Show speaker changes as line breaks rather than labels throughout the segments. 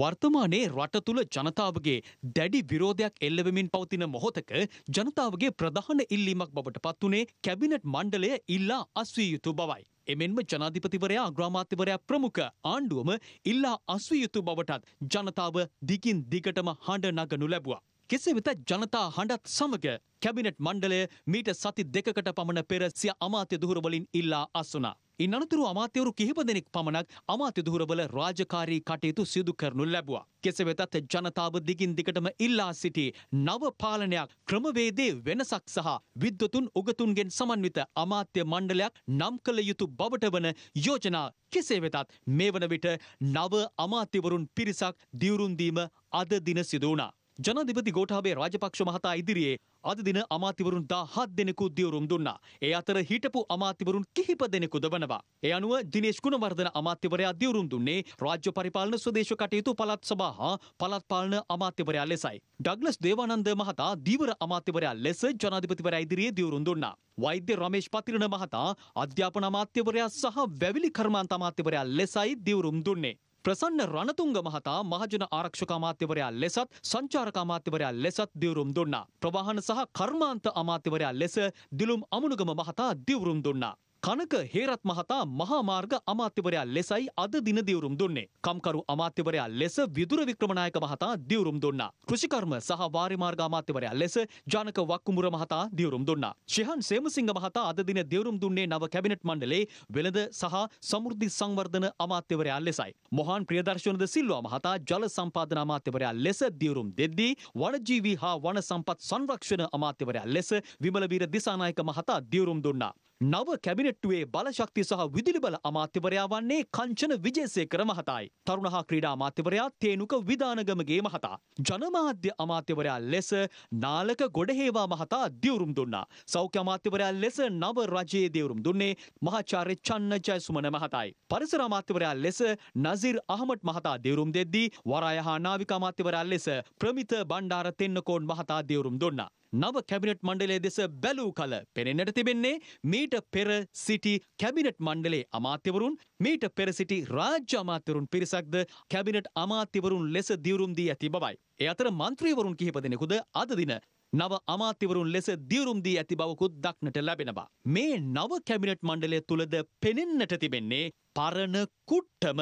වර්තමානයේ රට තුළ ජනතාවගේ දැඩි විරෝධයක් එල්ලවෙමින් පවතින මොහොතක ජනතාවගේ ප්‍රධාන ඉල්ලීමක් බවට පත්වනේ කැබිනට් මණ්ඩලය ඉල්ලා අස්විය යුතු බවයි. එමෙන්ම ජනාධිපතිවරයා අග්‍රාමාත්‍යවරයා ප්‍රමුඛ ආණ්ඩුවම ඉල්ලා අස්විය යුතු බවටත් ජනතාව දිගින් දිගටම හඬ නගනු ලැබුවා. කෙසේ වෙතත් ජනතා හඬත් සමග කැබිනට් මණ්ඩලය මීට සති දෙකකට පමණ පෙර සිය අමාත්‍ය දුහුරවලින් ඉල්ලා අස්වනා. ඉන් අනතුරු අමාත්‍යවරු කිහිප දෙනෙක් පමණක් අමාත්‍ය දුහරවල රාජකාරී කටයුතු සිදු කරනු ලැබුවා. කෙසේ වෙතත් ජනතාව දිගින් දිගටම ඉල්ලා සිටි නව පාලනයක් ක්‍රමවේදේ වෙනසක් සහ විද්වතුන් උගතුන්ගෙන් සමන්විත අමාත්‍ය මණ්ඩලයක් නම් කළ යුතු බවට වන යෝජනා කෙසේ වෙතත් මේ වන විට නව අමාත්‍යවරුන් පිරිසක් දිවුරුන්දීම අද දින සිදු වුණා. ජනාධිපති ගෝඨාභය රාජපක්ෂ මහතා ඉදිරියේ අද දින අමාත්‍යවරුන් 17 දෙනෙකු දියුරුම් දුන්නා. ඒ අතර හිටපු අමාත්‍යවරුන් කිහිප දෙනෙකු දබනවා. ඒ අනුව දිනේෂ් ගුණවර්ධන අමාත්‍යවරයා දියුරුම් දුන්නේ රාජ්‍ය පරිපාලන ස්වදේශ කටයුතු පළාත් සභා හා පළාත් පාලන අමාත්‍යවරයා ලෙසයි. ඩග්ලස් දේවානන්ද මහතා දීවර අමාත්‍යවරයා ලෙස ජනාධිපතිවරයා ඉදිරියේ දියුරුම් දුන්නා. වෛද්‍ය රමේෂ් පතිරණ මහතා අධ්‍යාපන අමාත්‍යවරයා සහ වැවිලි කර්මාන්ත අමාත්‍යවරයා ලෙසයි දියුරුම් දුන්නේ. ප්‍රසන්න රණතුංග මහතා මහජන ආරක්ෂක අමාත්‍යවරයා ලෙසත් සංචාරක අමාත්‍යවරයා ලෙසත් දිවුරුම් දුන්නා. ප්‍රවාහන සහ කර්මාන්ත අමාත්‍යවරයා ලෙස දිලුම් අමුණුගම මහතා දිවුරුම් දුන්නා. කනක හේරත් මහතා මහාමාර්ග අමාත්‍යවරයා ලෙසයි අද දින දිවුරුම් දුන්නේ. කම්කරු අමාත්‍යවරයා ලෙස විදුර වික්‍රමනායක මහතා දිවුරුම් දුන්නා. කෘෂිකර්ම සහ වාරිමාර්ග අමාත්‍යවරයා ලෙස ජානක වක්කුමුර මහතා දිවුරුම් දුන්නා. ශිහන් සේමසිංහ මහතා අද දින දිවුරුම් දුන්නේ නව කැබිනට් මණ්ඩලයේ වෙළඳ සහ සමෘද්ධි සංවර්ධන අමාත්‍යවරයා ලෙසයි. මොහාන් ප්‍රියදර්ශනද සිල්වා මහතා ජල සම්පාදන අමාත්‍යවරයා ලෙස දිවුරුම් දෙද්දී වනජීවී හා වන සම්පත් සංරක්ෂණ අමාත්‍යවරයා ලෙස විමලවීර දිසානායක මහතා දිවුරුම් දුන්නා. නව කැබිනට්ටුවේ බලශක්ති සහ විදුලි බල අමාත්‍යවරයා වන්නේ කංචන විජේසේකර මහතායි. තරුණ හා ක්‍රීඩා අමාත්‍යවරයා තේනුක විධානගමගේ මහතා. ජනමාධ්‍ය අමාත්‍යවරයා ලෙස නාලක ගොඩහේවා මහතා දියුරුම් දුන්නා. සෞඛ්‍ය අමාත්‍යවරයා ලෙස නව රජයේ දියුරුම් දුන්නේ මහාචාර්ය චන්න ජයසුමන මහතායි. පරිසර අමාත්‍යවරයා ලෙස නසිර් අහමඩ් මහතා දියුරුම් දෙද්දී වරාය හා නාවික අමාත්‍යවරයා ලෙස ප්‍රමිත බණ්ඩාර තෙන්නකෝන් මහතා දියුරුම් දුන්නා. නව කැබිනට් මණ්ඩලය දෙස බැලූ කල පෙනෙන්නට තිබෙන්නේ මීට පෙර සිටි කැබිනට් මණ්ඩලේ අමාත්‍යවරුන් මීට පෙර සිටි රාජ්‍ය අමාත්‍යවරුන් පිරිසක්ද කැබිනට් අමාත්‍යවරුන් ලෙස දියුරුම් දී ඇති බවයි. ඒ අතර මන්ත්‍රීවරුන් කිහිප දෙනෙකුද අද දින නව අමාත්‍යවරුන් ලෙස දියුරුම් දී ඇති බවකුත් දක්නට ලැබෙනවා. මේ නව කැබිනට් මණ්ඩලය තුළද පෙනෙන්නට තිබෙන්නේ පරණ කුට්ටම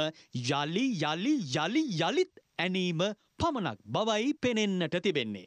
යලි යලි යලි යලිත් ඇනීම පමණක් බවයි පෙනෙන්නට තිබෙන්නේ.